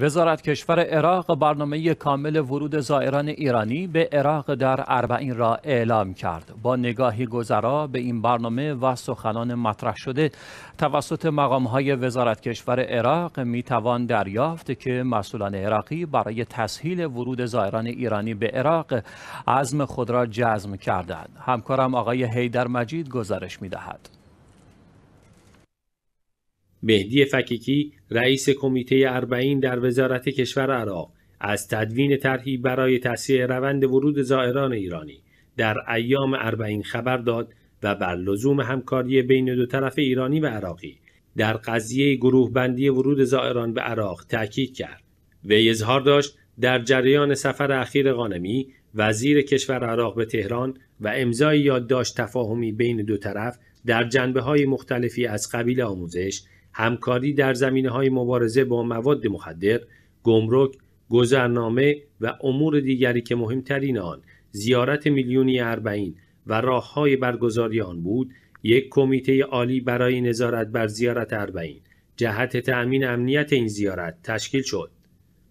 وزارت کشور عراق برنامه کامل ورود زائران ایرانی به عراق در اربعین را اعلام کرد. با نگاهی گذرا به این برنامه و سخنان مطرح شده توسط مقامهای وزارت کشور عراق می دریافت که مسئولان عراقی برای تسهیل ورود زائران ایرانی به عراق عزم خود را جزم کردند. همکارم آقای حیدر مجید گزارش می مهدی فکیکی رئیس کمیته اربعین در وزارت کشور عراق از تدوین طرحی برای تسریع روند ورود زائران ایرانی در ایام اربعین خبر داد و بر لزوم همکاری بین دو طرف ایرانی و عراقی در قضیه گروه بندی ورود زائران به عراق تاکید کرد وی اظهار داشت در جریان سفر اخیر قانمی وزیر کشور عراق به تهران و امضای یادداشت تفاهمی بین دو طرف در جنبه های مختلفی از قبیل آموزش، همکاری در زمینه های مبارزه با مواد مخدر، گمرک، گذرنامه و امور دیگری که مهمترین آن زیارت میلیونی اربعین و راه های برگزاری آن بود، یک کمیته عالی برای نظارت بر زیارت اربعین جهت تأمین امنیت این زیارت تشکیل شد.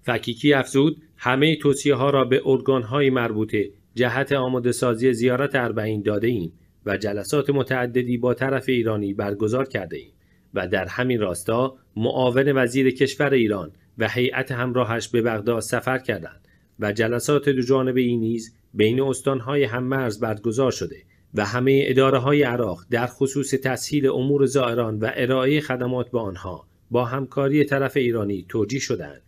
فکیکی افزود همه توصیه ها را به ارگان های مربوطه جهت آماده سازی زیارت اربعین داده ایم و جلسات متعددی با طرف ایرانی برگزار کرده ایم. و در همین راستا معاون وزیر کشور ایران و هیئت همراهش به بغداد سفر کردند و جلسات دو جانبه ای نیز بین استانهای مرز برگزار شده و همه اداره های عراق در خصوص تسهیل امور زائران و ارائه خدمات به آنها با همکاری طرف ایرانی توجیه شدند.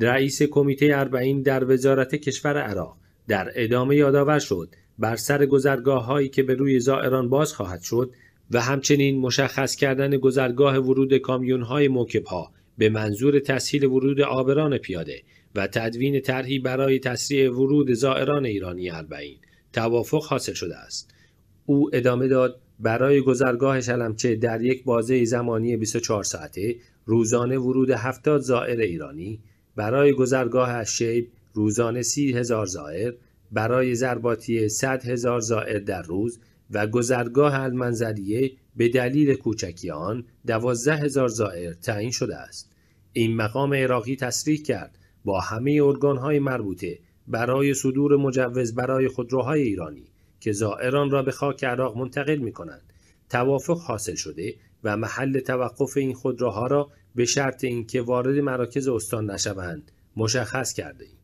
رئیس کمیته اربعین در وزارت کشور عراق در ادامه یادآور شد بر سر گذرگاه هایی که به روی زائران باز خواهد شد و همچنین مشخص کردن گذرگاه ورود کامیون های موکب ها به منظور تسهیل ورود آبران پیاده و تدوین طرحی برای تسریع ورود زائران ایرانی اربعین توافق حاصل شده است او ادامه داد برای گذرگاه شلمچه در یک بازه زمانی 24 ساعته روزانه ورود 70 زائر ایرانی برای گذرگاه شیب روزانه 30 هزار زائر برای زرباتی 100 هزار زائر در روز و گذرگاه المنظریه به دلیل کوچکی آن دوازده هزار زائر تعیین شده است. این مقام عراقی تصریح کرد با همه ارگانهای مربوطه برای صدور مجوز برای خودروهای ایرانی که زائران را به خاک عراق منتقل می کنند توافق حاصل شده و محل توقف این خودروها را به شرط اینکه وارد مراکز استان نشوند مشخص کرده